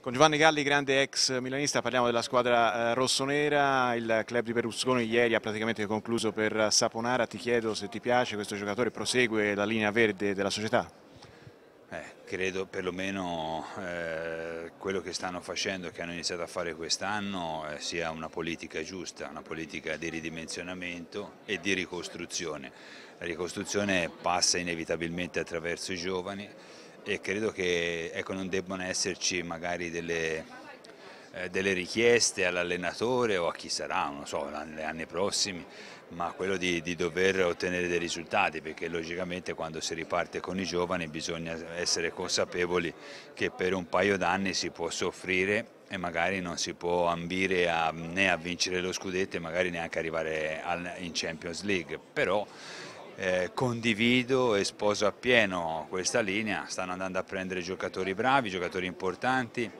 Con Giovanni Galli, grande ex milanista, parliamo della squadra eh, rossonera, il club di Berlusconi ieri ha praticamente concluso per Saponara, ti chiedo se ti piace questo giocatore, prosegue la linea verde della società? Eh, credo perlomeno eh, quello che stanno facendo, che hanno iniziato a fare quest'anno, eh, sia una politica giusta, una politica di ridimensionamento e di ricostruzione. La ricostruzione passa inevitabilmente attraverso i giovani, e credo che ecco, non debbano esserci magari delle, eh, delle richieste all'allenatore o a chi sarà, non so, negli anni prossimi, ma quello di, di, dover ottenere dei risultati perché logicamente quando si riparte con i giovani bisogna essere consapevoli che per un paio d'anni si può soffrire e magari non si può ambire a, né a vincere lo scudetto e magari neanche arrivare al, in Champions League, però eh, condivido e sposo appieno questa linea, stanno andando a prendere giocatori bravi, giocatori importanti,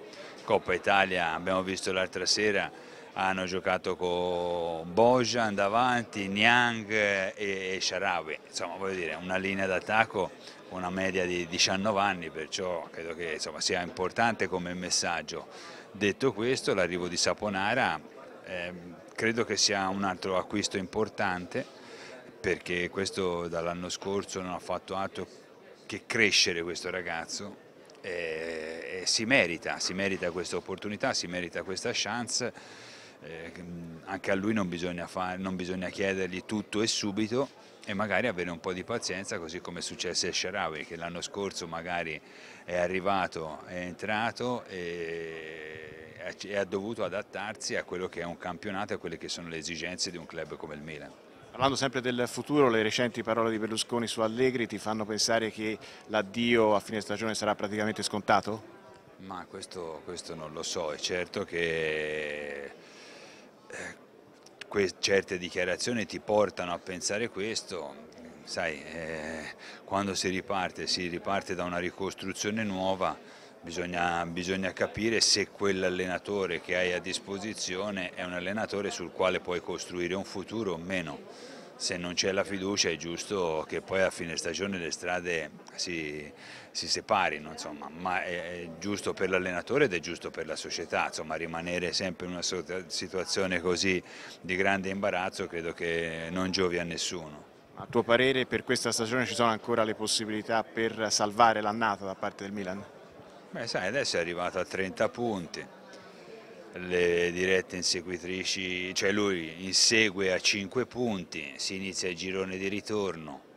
Coppa Italia abbiamo visto l'altra sera hanno giocato con Bojan davanti, Niang e Sharawi, insomma voglio dire una linea d'attacco con una media di 19 anni, perciò credo che insomma, sia importante come messaggio. Detto questo l'arrivo di Saponara eh, credo che sia un altro acquisto importante perché questo dall'anno scorso non ha fatto altro che crescere questo ragazzo e, e si merita, si merita questa opportunità, si merita questa chance, eh, anche a lui non bisogna, far, non bisogna chiedergli tutto e subito, e magari avere un po' di pazienza così come è successo a Sharawi che l'anno scorso magari è arrivato, è entrato e, ha dovuto adattarsi a quello che è un campionato e a quelle che sono le esigenze di un club come il Milan. Parlando sempre del futuro, le recenti parole di Berlusconi su Allegri ti fanno pensare che l'addio a fine stagione sarà praticamente scontato? Ma questo, questo non lo so, è certo che eh, certe dichiarazioni ti portano a pensare questo, sai, eh, quando si riparte, si riparte da una ricostruzione nuova, bisogna, bisogna capire se quell'allenatore che hai a disposizione è un allenatore sul quale puoi costruire un futuro o meno se non c'è la fiducia è giusto che poi a fine stagione le strade si, si separino, insomma. ma è, è giusto per l'allenatore ed è giusto per la società, insomma, rimanere sempre in una situazione così di grande imbarazzo credo che non giovi a nessuno. A tuo parere per questa stagione ci sono ancora le possibilità per salvare l'annata da parte del Milan? Beh sai, adesso è arrivato a 30 punti, le dirette inseguitrici, cioè lui insegue a 5 punti, si inizia il girone di ritorno,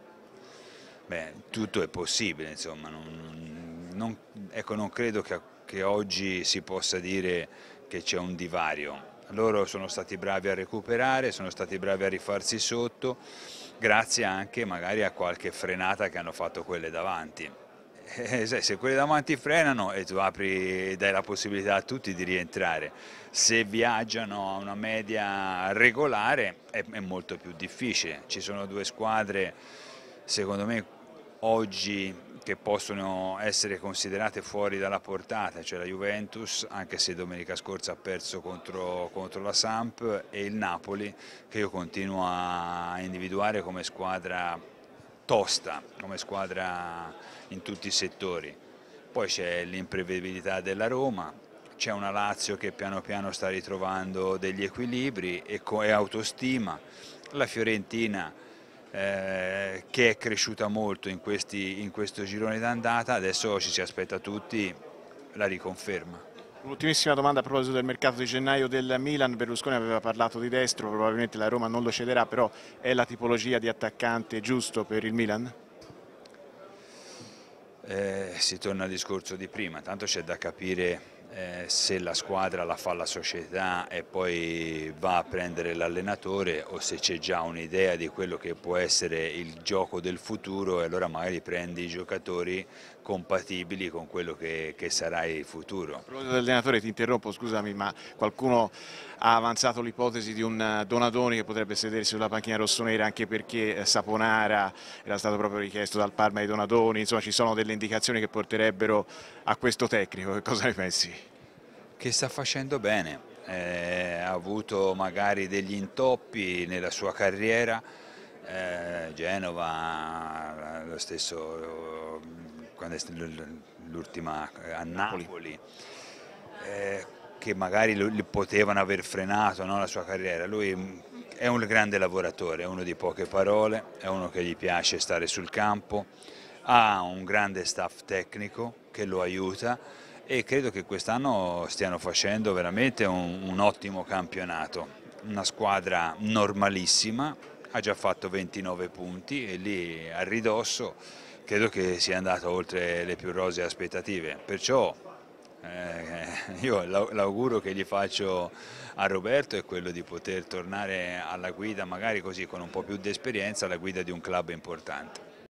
Beh, tutto è possibile, insomma, non, non, ecco, non credo che, che oggi si possa dire che c'è un divario, loro sono stati bravi a recuperare, sono stati bravi a rifarsi sotto, grazie anche magari a qualche frenata che hanno fatto quelle davanti. Eh, eh, se quelli davanti frenano e tu apri, dai la possibilità a tutti di rientrare. Se viaggiano a una media regolare è, è molto più difficile. Ci sono due squadre, secondo me, oggi che possono essere considerate fuori dalla portata, cioè la Juventus, anche se domenica scorsa ha perso contro, contro, la Samp, e il Napoli, che io continuo a individuare come squadra tosta come squadra in tutti i settori. Poi c'è l'imprevedibilità della Roma, c'è una Lazio che piano piano sta ritrovando degli equilibri e, autostima, la Fiorentina eh, che è cresciuta molto in, questi, in questo girone d'andata, adesso ci si aspetta tutti la riconferma. Un'ultimissima domanda a proposito del mercato di gennaio del Milan, Berlusconi aveva parlato di destro, probabilmente la Roma non lo cederà, però è la tipologia di attaccante giusto per il Milan? Eh, si torna al discorso di prima, tanto c'è da capire eh, se la squadra la fa la società e poi va a prendere l'allenatore o se c'è già un'idea di quello che può essere il gioco del futuro e allora magari prendi i giocatori compatibili con quello che, che sarà il futuro. Proprio dell'allenatore ti interrompo, scusami, ma qualcuno ha avanzato l'ipotesi di un eh, Donadoni che potrebbe sedersi sulla panchina rossonera anche perché eh, Saponara era stato proprio richiesto dal Parma ai Donadoni, insomma ci sono delle indicazioni che porterebbero a questo tecnico, che cosa ne pensi? che sta facendo bene, eh, ha avuto magari degli intoppi nella sua carriera, eh, Genova, lo stesso l'ultima eh, a Napoli, eh, che magari lo, potevano aver frenato no, la sua carriera. Lui mm, è un grande lavoratore, è uno di poche parole, è uno che gli piace stare sul campo, ha un grande staff tecnico che lo aiuta e credo che quest'anno stiano facendo veramente un, un ottimo campionato. Una squadra normalissima, ha già fatto 29 punti e lì a ridosso credo che sia andato oltre le più rose aspettative. Perciò eh, io l'augurio che gli faccio a Roberto è quello di poter tornare alla guida, magari così con un po' più di esperienza, alla guida di un club importante.